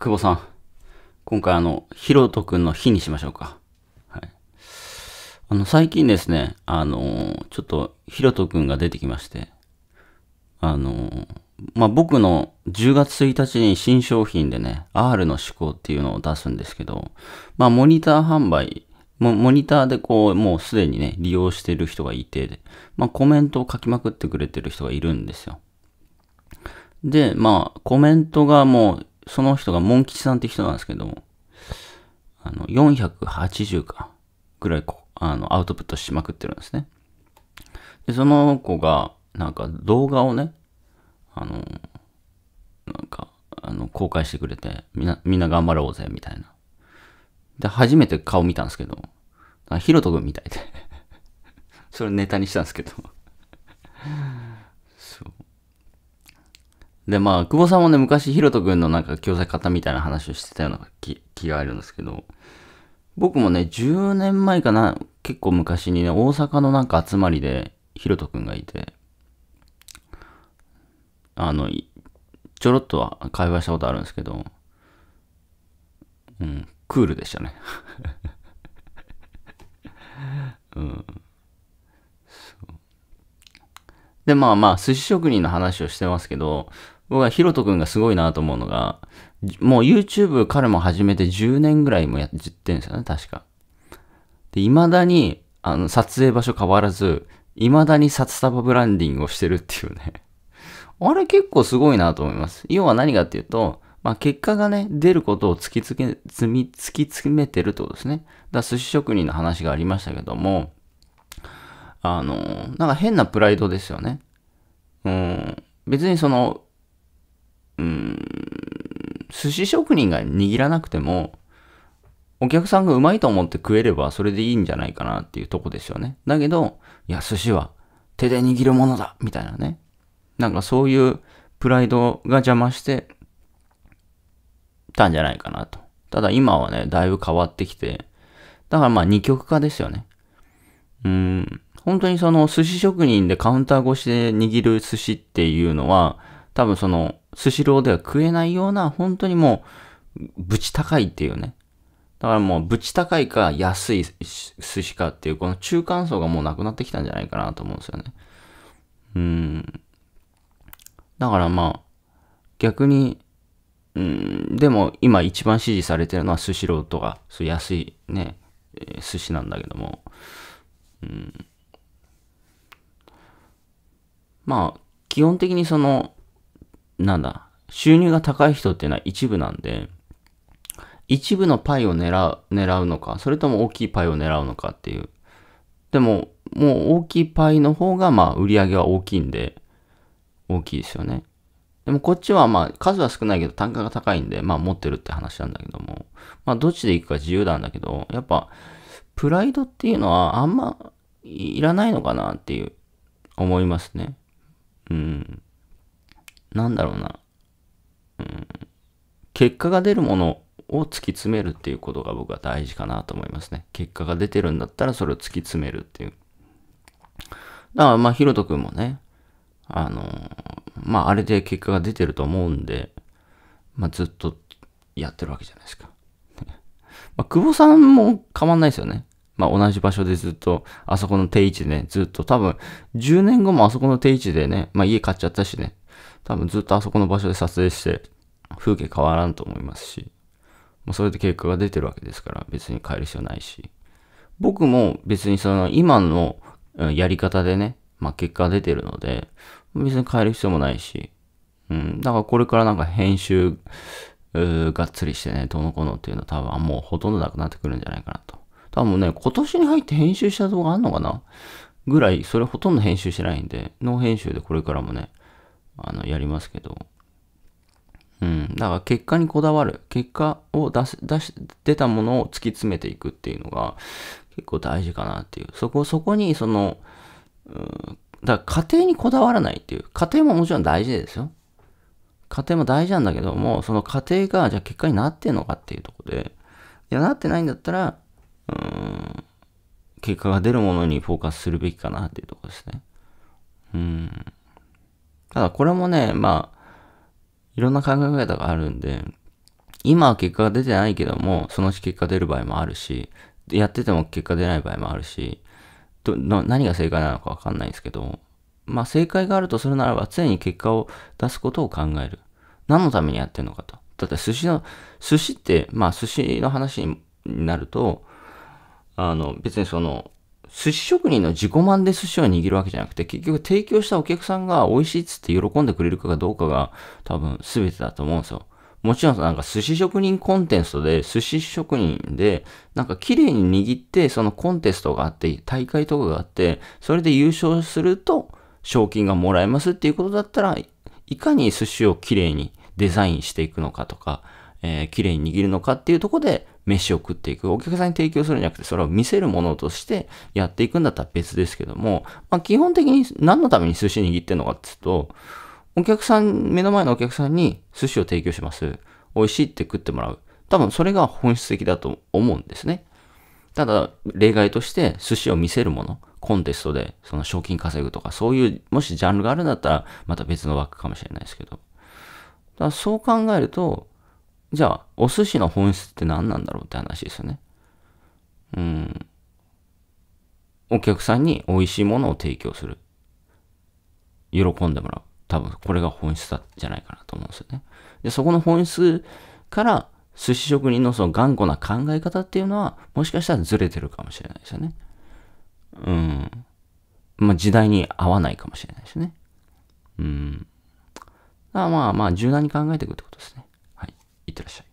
久保さん。今回あの、ひろとくんの日にしましょうか。はい。あの、最近ですね、あのー、ちょっとひろとくんが出てきまして、あのー、まあ、僕の10月1日に新商品でね、R の思考っていうのを出すんですけど、まあ、モニター販売、もモニターでこう、もうすでにね、利用してる人がいて、まあ、コメントを書きまくってくれてる人がいるんですよ。で、まあ、コメントがもうその人がモン吉さんって人なんですけども、あの、480か、ぐらいこ、あの、アウトプットしまくってるんですね。で、その子が、なんか動画をね、あの、なんか、あの、公開してくれて、みんな、みんな頑張ろうぜ、みたいな。で、初めて顔見たんですけど、ヒロト君みたいで それネタにしたんですけどで、まあ、久保さんもね、昔、ひろとくんのなんか教材買ったみたいな話をしてたような気気があるんですけど、僕もね、10年前かな、結構昔にね、大阪のなんか集まりで、ひろとくんがいて、あの、ちょろっとは会話したことあるんですけど、うん、クールでしたね。うん。で、まあまあ、寿司職人の話をしてますけど、僕はヒロト君がすごいなと思うのが、もう YouTube 彼も始めて10年ぐらいもやってるんですよね、確か。で、未だに、あの、撮影場所変わらず、未だに札束ブランディングをしてるっていうね。あれ結構すごいなと思います。要は何かっていうと、まあ結果がね、出ることを突きつけ、積み、突き詰めてるってことですね。だから寿司職人の話がありましたけども、あの、なんか変なプライドですよね。うん。別にその、寿司職人が握らなくても、お客さんがうまいと思って食えればそれでいいんじゃないかなっていうとこですよね。だけど、いや、寿司は手で握るものだみたいなね。なんかそういうプライドが邪魔してたんじゃないかなと。ただ今はね、だいぶ変わってきて、だからまあ二極化ですよね。うん、本当にその寿司職人でカウンター越しで握る寿司っていうのは、多分その、スシローでは食えないような、本当にもう、ぶち高いっていうね。だからもう、ぶち高いか安い寿司かっていう、この中間層がもうなくなってきたんじゃないかなと思うんですよね。うん。だからまあ、逆に、うん、でも今一番支持されてるのはスシローとか、そう安いね、え寿司なんだけども、うん、まあ、基本的にその、なんだ、収入が高い人っていうのは一部なんで、一部のパイを狙う、狙うのか、それとも大きいパイを狙うのかっていう。でも、もう大きいパイの方が、まあ、売り上げは大きいんで、大きいですよね。でもこっちはまあ数は少ないけど単価が高いんでまあ持ってるって話なんだけどもまあどっちで行くか自由なんだけどやっぱプライドっていうのはあんまいらないのかなっていう思いますね。うん。なんだろうな、うん、結果が出るものを突き詰めるっていうことが僕は大事かなと思いますね。結果が出てるんだったらそれを突き詰めるっていう。だからまあ、ひろとくんもね、あのまあ、あれで結果が出てると思うんで、まあ、ずっとやってるわけじゃないですか。まあ、久保さんも変わんないですよね。まあ、同じ場所でずっと、あそこの定位置でね、ずっと多分、10年後もあそこの定位置でね、まあ、家買っちゃったしね、多分ずっとあそこの場所で撮影して風景変わらんと思いますし、もうそれで結果が出てるわけですから別に変える必要ないし、僕も別にその今のやり方でね、まあ、結果が出てるので、別に変える必要もないし、うん、だからこれからなんか編集、がっつりしてね、どの子のっていうのは多分もうほとんどなくなってくるんじゃないかなと。多分ね、今年に入って編集した動画あんのかなぐらい、それほとんど編集してないんで、ノー編集でこれからもね、あの、やりますけど。うん。だから結果にこだわる。結果を出し、出し、出たものを突き詰めていくっていうのが結構大事かなっていう。そこ、そこにその、うん、だから家庭にこだわらないっていう。家庭ももちろん大事ですよ。家庭も大事なんだけども、その家庭がじゃあ結果になってんのかっていうとこで、いや、なってないんだったら、うん、結果が出るものにフォーカスするべきかなっていうとこですね。うん。ただこれもね、まあ、いろんな考え方があるんで、今は結果が出てないけども、そのうち結果出る場合もあるし、やってても結果出ない場合もあるし、どの何が正解なのかわかんないんですけど、まあ正解があるとするならば常に結果を出すことを考える。何のためにやってるのかと。だって寿司の、寿司って、まあ寿司の話になると、あの別にその寿司職人の自己満で寿司を握るわけじゃなくて、結局提供したお客さんが美味しいっつって喜んでくれるかどうかが多分全てだと思うんですよ。もちろんなんか寿司職人コンテストで、寿司職人で、なんか綺麗に握って、そのコンテストがあって、大会とかがあって、それで優勝すると賞金がもらえますっていうことだったら、いかに寿司を綺麗にデザインしていくのかとか、えー、綺麗に握るのかっていうとこで、飯を食っていく。お客さんに提供するんじゃなくて、それを見せるものとしてやっていくんだったら別ですけども、まあ、基本的に何のために寿司握ってんのかって言うと、お客さん、目の前のお客さんに寿司を提供します。美味しいって食ってもらう。多分それが本質的だと思うんですね。ただ、例外として寿司を見せるもの、コンテストでその賞金稼ぐとか、そういう、もしジャンルがあるんだったら、また別の枠かもしれないですけど。だそう考えると、じゃあ、お寿司の本質って何なんだろうって話ですよね。うん。お客さんに美味しいものを提供する。喜んでもらう。多分、これが本質だじゃないかなと思うんですよね。で、そこの本質から、寿司職人のその頑固な考え方っていうのは、もしかしたらずれてるかもしれないですよね。うん。まあ、時代に合わないかもしれないですね。うん。まあまあ、柔軟に考えていくってことですね。Gracias.